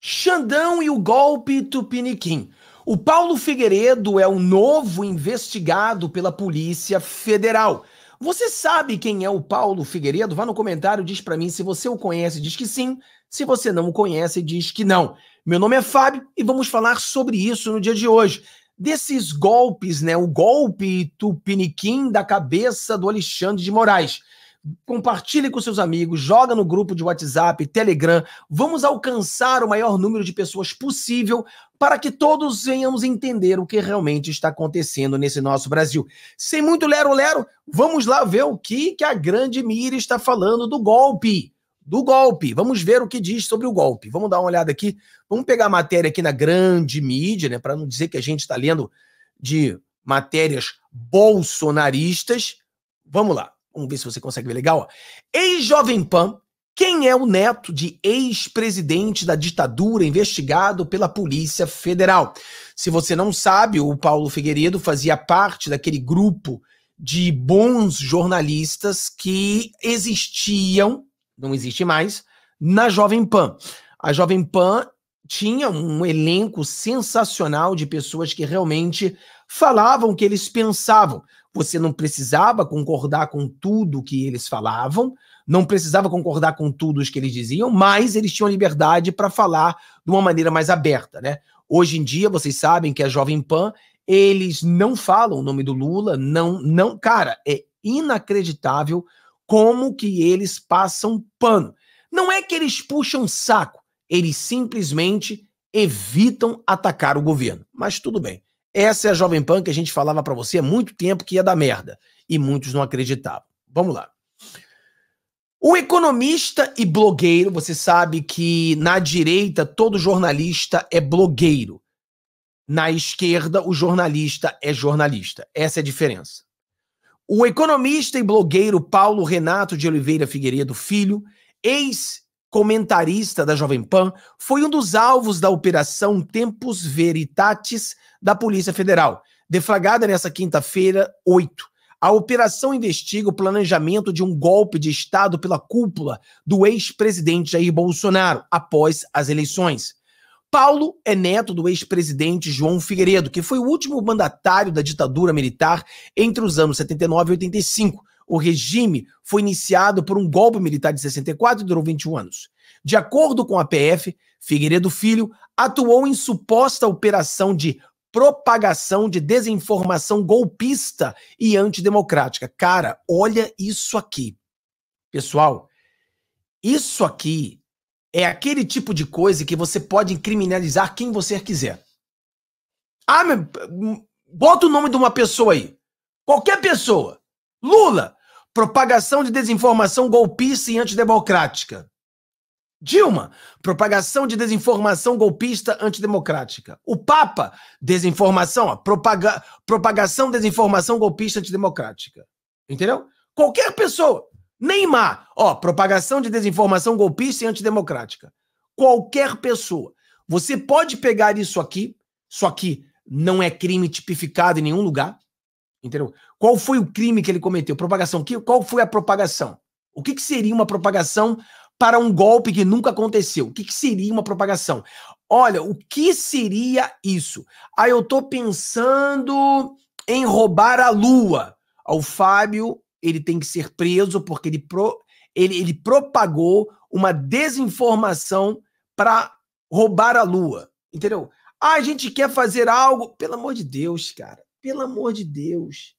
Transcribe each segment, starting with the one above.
Xandão e o golpe Tupiniquim. O Paulo Figueiredo é o novo investigado pela Polícia Federal. Você sabe quem é o Paulo Figueiredo? Vá no comentário, diz para mim se você o conhece, diz que sim. Se você não o conhece, diz que não. Meu nome é Fábio e vamos falar sobre isso no dia de hoje. Desses golpes, né? O golpe Tupiniquim da cabeça do Alexandre de Moraes compartilhe com seus amigos, joga no grupo de WhatsApp, Telegram. Vamos alcançar o maior número de pessoas possível para que todos venhamos entender o que realmente está acontecendo nesse nosso Brasil. Sem muito lero-lero, vamos lá ver o que, que a grande mira está falando do golpe. Do golpe. Vamos ver o que diz sobre o golpe. Vamos dar uma olhada aqui. Vamos pegar a matéria aqui na grande mídia, né? Para não dizer que a gente está lendo de matérias bolsonaristas. Vamos lá. Vamos ver se você consegue ver legal. Ex-Jovem Pan, quem é o neto de ex-presidente da ditadura investigado pela Polícia Federal? Se você não sabe, o Paulo Figueiredo fazia parte daquele grupo de bons jornalistas que existiam, não existe mais, na Jovem Pan. A Jovem Pan tinha um elenco sensacional de pessoas que realmente falavam o que eles pensavam você não precisava concordar com tudo que eles falavam, não precisava concordar com tudo que eles diziam, mas eles tinham liberdade para falar de uma maneira mais aberta, né? Hoje em dia, vocês sabem que a Jovem Pan, eles não falam o nome do Lula, não, não, cara, é inacreditável como que eles passam pano. Não é que eles puxam saco, eles simplesmente evitam atacar o governo. Mas tudo bem. Essa é a Jovem Pan que a gente falava para você há muito tempo que ia dar merda. E muitos não acreditavam. Vamos lá. O economista e blogueiro, você sabe que na direita todo jornalista é blogueiro. Na esquerda, o jornalista é jornalista. Essa é a diferença. O economista e blogueiro Paulo Renato de Oliveira Figueiredo Filho, ex comentarista da Jovem Pan, foi um dos alvos da operação Tempus Veritatis da Polícia Federal, deflagrada nesta quinta-feira, 8. A operação investiga o planejamento de um golpe de Estado pela cúpula do ex-presidente Jair Bolsonaro após as eleições. Paulo é neto do ex-presidente João Figueiredo, que foi o último mandatário da ditadura militar entre os anos 79 e 85, o regime foi iniciado por um golpe militar de 64 e durou 21 anos. De acordo com a PF, Figueiredo Filho atuou em suposta operação de propagação de desinformação golpista e antidemocrática. Cara, olha isso aqui. Pessoal, isso aqui é aquele tipo de coisa que você pode criminalizar quem você quiser. Ah, meu, hum, bota o nome de uma pessoa aí. Qualquer pessoa. Lula, propagação de desinformação golpista e antidemocrática. Dilma, propagação de desinformação golpista antidemocrática. O Papa, desinformação, propaga, propagação, desinformação golpista antidemocrática. Entendeu? Qualquer pessoa. Neymar, ó, propagação de desinformação golpista e antidemocrática. Qualquer pessoa. Você pode pegar isso aqui, só que não é crime tipificado em nenhum lugar. Entendeu? Qual foi o crime que ele cometeu? Propagação. Que, qual foi a propagação? O que, que seria uma propagação para um golpe que nunca aconteceu? O que, que seria uma propagação? Olha, o que seria isso? Ah, eu estou pensando em roubar a lua. Ah, o Fábio, ele tem que ser preso porque ele, pro, ele, ele propagou uma desinformação para roubar a lua. Entendeu? Ah, a gente quer fazer algo. Pelo amor de Deus, cara. Pelo amor de Deus.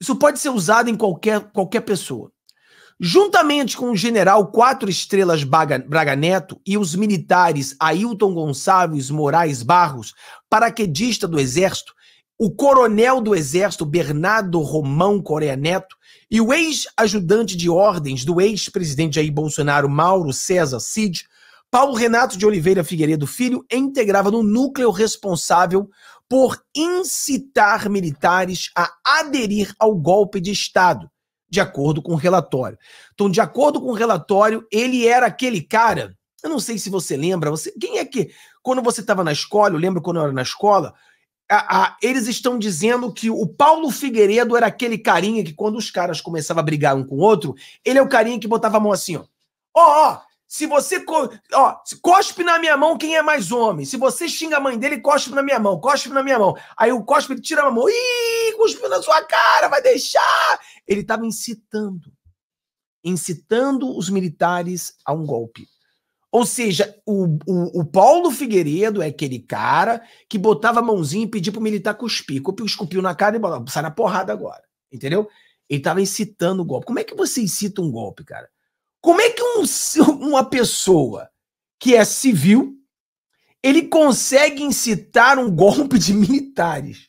Isso pode ser usado em qualquer, qualquer pessoa. Juntamente com o general Quatro Estrelas Braga, Neto e os militares Ailton Gonçalves Moraes Barros, paraquedista do Exército, o coronel do Exército Bernardo Romão Coreia Neto e o ex-ajudante de ordens do ex-presidente Jair Bolsonaro, Mauro César Cid, Paulo Renato de Oliveira Figueiredo Filho integrava no núcleo responsável por incitar militares a aderir ao golpe de Estado, de acordo com o relatório. Então, de acordo com o relatório, ele era aquele cara. Eu não sei se você lembra, você, quem é que, quando você estava na escola, eu lembro quando eu era na escola, a, a, eles estão dizendo que o Paulo Figueiredo era aquele carinha que, quando os caras começavam a brigar um com o outro, ele é o carinha que botava a mão assim, ó. Ó, oh, ó, oh, se você. Ó, cospe na minha mão quem é mais homem. Se você xinga a mãe dele, cospe na minha mão, cospe na minha mão. Aí o cospe ele tira a mão. Ih, cuspiu na sua cara, vai deixar. Ele estava incitando. Incitando os militares a um golpe. Ou seja, o, o, o, Paulo Figueiredo é aquele cara que botava a mãozinha e pedia pro militar cuspir. Cuspiu, na cara e falava, sai na porrada agora. Entendeu? Ele estava incitando o golpe. Como é que você incita um golpe, cara? Como é que um, uma pessoa que é civil ele consegue incitar um golpe de militares?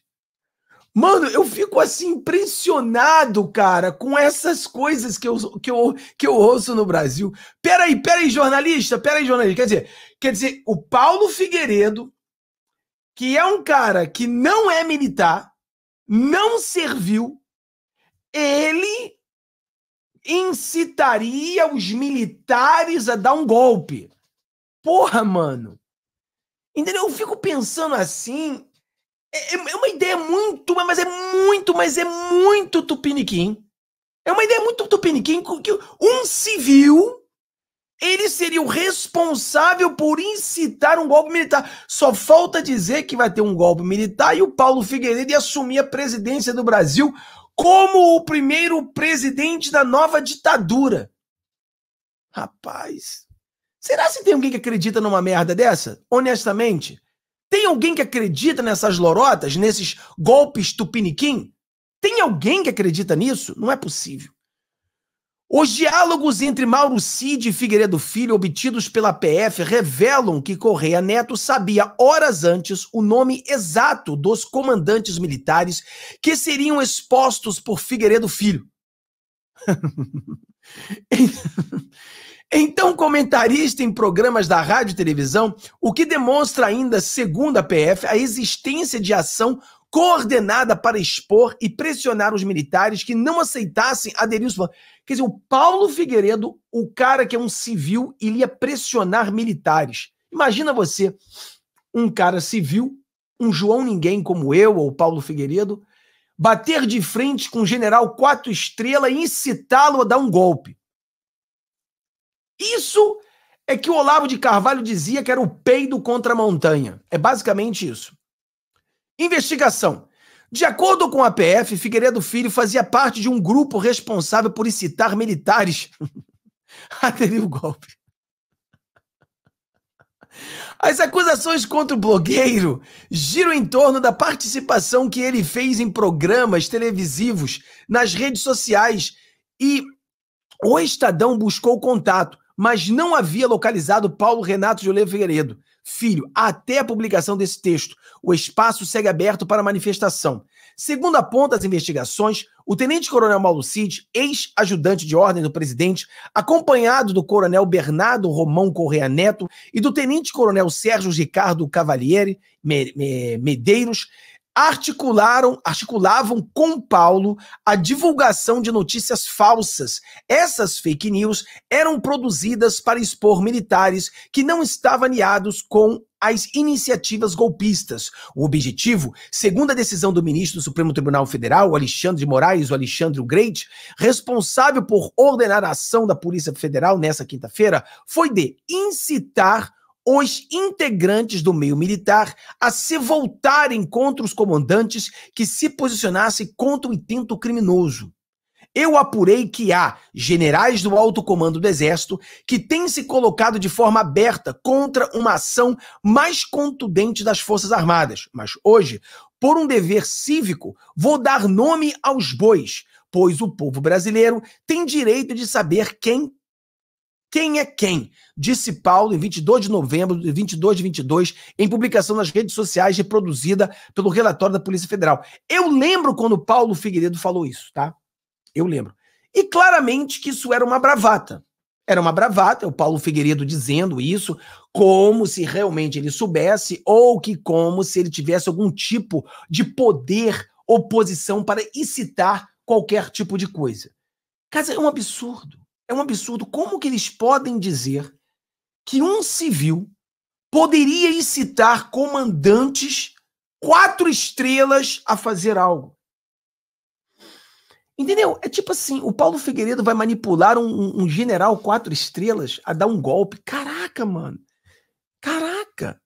Mano, eu fico assim impressionado, cara, com essas coisas que eu, que eu, que eu ouço no Brasil. Peraí, peraí, jornalista, peraí, jornalista. Quer dizer, quer dizer, o Paulo Figueiredo, que é um cara que não é militar, não serviu, ele incitaria os militares a dar um golpe. Porra, mano. Entendeu? Eu fico pensando assim. É, é, é uma ideia muito, mas é muito, mas é muito tupiniquim. É uma ideia muito tupiniquim que um civil ele seria o responsável por incitar um golpe militar. Só falta dizer que vai ter um golpe militar e o Paulo Figueiredo ia assumir a presidência do Brasil como o primeiro presidente da nova ditadura. Rapaz, será se tem alguém que acredita numa merda dessa? Honestamente, tem alguém que acredita nessas lorotas, nesses golpes tupiniquim? Tem alguém que acredita nisso? Não é possível. Os diálogos entre Mauro Cid e Figueiredo Filho, obtidos pela PF, revelam que Correia Neto sabia horas antes o nome exato dos comandantes militares que seriam expostos por Figueiredo Filho. então, comentarista em programas da rádio e televisão, o que demonstra ainda, segundo a PF, a existência de ação coordenada para expor e pressionar os militares que não aceitassem aderir. Quer dizer, o Paulo Figueiredo, o cara que é um civil, iria pressionar militares. Imagina você, um cara civil, um João Ninguém como eu ou Paulo Figueiredo, bater de frente com o general quatro estrela e incitá-lo a dar um golpe. Isso é que o Olavo de Carvalho dizia que era o peido contra a montanha. É basicamente isso. Investigação. De acordo com a PF, Figueiredo Filho fazia parte de um grupo responsável por incitar militares a terem o golpe. As acusações contra o blogueiro giram em torno da participação que ele fez em programas televisivos, nas redes sociais e o Estadão buscou contato mas não havia localizado Paulo Renato de Oliveira Figueiredo, filho, até a publicação desse texto. O espaço segue aberto para manifestação. Segundo aponta as investigações, o tenente-coronel Mauro Cid, ex-ajudante de ordem do presidente, acompanhado do coronel Bernardo Romão Correa Neto e do tenente-coronel Sérgio Ricardo Cavalieri Medeiros, articularam, articulavam com Paulo a divulgação de notícias falsas. Essas fake news eram produzidas para expor militares que não estavam aliados com as iniciativas golpistas. O objetivo, segundo a decisão do ministro do Supremo Tribunal Federal, Alexandre de Moraes, o Alexandre Great, responsável por ordenar a ação da Polícia Federal nessa quinta-feira, foi de incitar os integrantes do meio militar a se voltarem contra os comandantes que se posicionassem contra o intento criminoso. Eu apurei que há generais do alto comando do Exército que têm se colocado de forma aberta contra uma ação mais contundente das Forças Armadas. Mas hoje, por um dever cívico, vou dar nome aos bois, pois o povo brasileiro tem direito de saber quem quem é quem, disse Paulo em 22 de novembro, 22 de 22, em publicação nas redes sociais reproduzida pelo relatório da Polícia Federal. Eu lembro quando Paulo Figueiredo falou isso, tá? Eu lembro. E claramente que isso era uma bravata. Era uma bravata, é o Paulo Figueiredo dizendo isso, como se realmente ele soubesse, ou que como se ele tivesse algum tipo de poder, oposição para incitar qualquer tipo de coisa. Caso é um absurdo. É um absurdo. Como que eles podem dizer que um civil poderia incitar comandantes quatro estrelas a fazer algo? Entendeu? É tipo assim, o Paulo Figueiredo vai manipular um, um general quatro estrelas a dar um golpe. Caraca, mano. Caraca.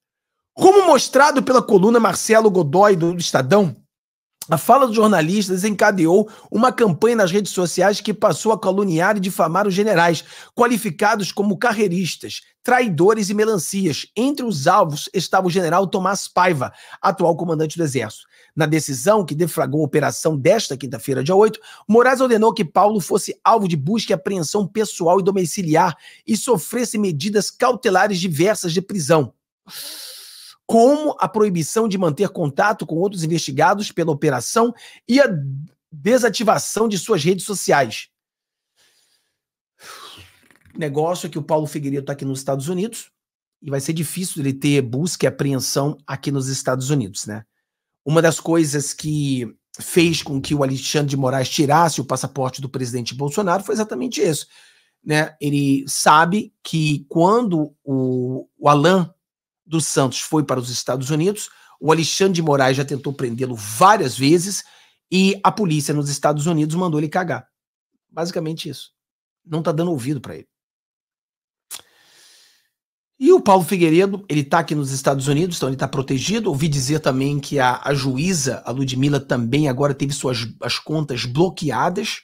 Como mostrado pela coluna Marcelo Godoy do Estadão, a fala do jornalista desencadeou uma campanha nas redes sociais que passou a caluniar e difamar os generais, qualificados como carreiristas, traidores e melancias. Entre os alvos estava o general Tomás Paiva, atual comandante do Exército. Na decisão que deflagrou a operação desta quinta-feira, dia 8, Moraes ordenou que Paulo fosse alvo de busca e apreensão pessoal e domiciliar e sofresse medidas cautelares diversas de prisão como a proibição de manter contato com outros investigados pela operação e a desativação de suas redes sociais. O negócio é que o Paulo Figueiredo está aqui nos Estados Unidos e vai ser difícil ele ter busca e apreensão aqui nos Estados Unidos, né? Uma das coisas que fez com que o Alexandre de Moraes tirasse o passaporte do presidente Bolsonaro foi exatamente isso. Né? Ele sabe que quando o, o Alain do Santos foi para os Estados Unidos. O Alexandre de Moraes já tentou prendê-lo várias vezes e a polícia nos Estados Unidos mandou ele cagar. Basicamente isso. Não tá dando ouvido para ele. E o Paulo Figueiredo, ele está aqui nos Estados Unidos, então ele está protegido. Ouvi dizer também que a, a, juíza, a Ludmilla, também agora teve suas as contas bloqueadas.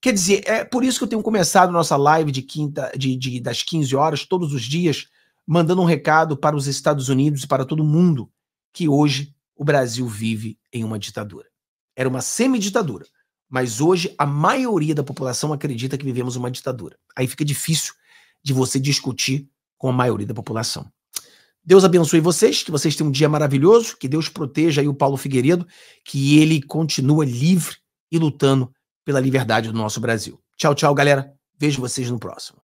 Quer dizer, é por isso que eu tenho começado nossa live de quinta, de, de das 15 horas, todos os dias, mandando um recado para os Estados Unidos e para todo mundo que hoje o Brasil vive em uma ditadura. Era uma semiditadura, mas hoje a maioria da população acredita que vivemos uma ditadura. Aí fica difícil de você discutir com a maioria da população. Deus abençoe vocês, que vocês tenham um dia maravilhoso, que Deus proteja aí o Paulo Figueiredo, que ele continue livre e lutando pela liberdade do nosso Brasil. Tchau, tchau, galera. Vejo vocês no próximo.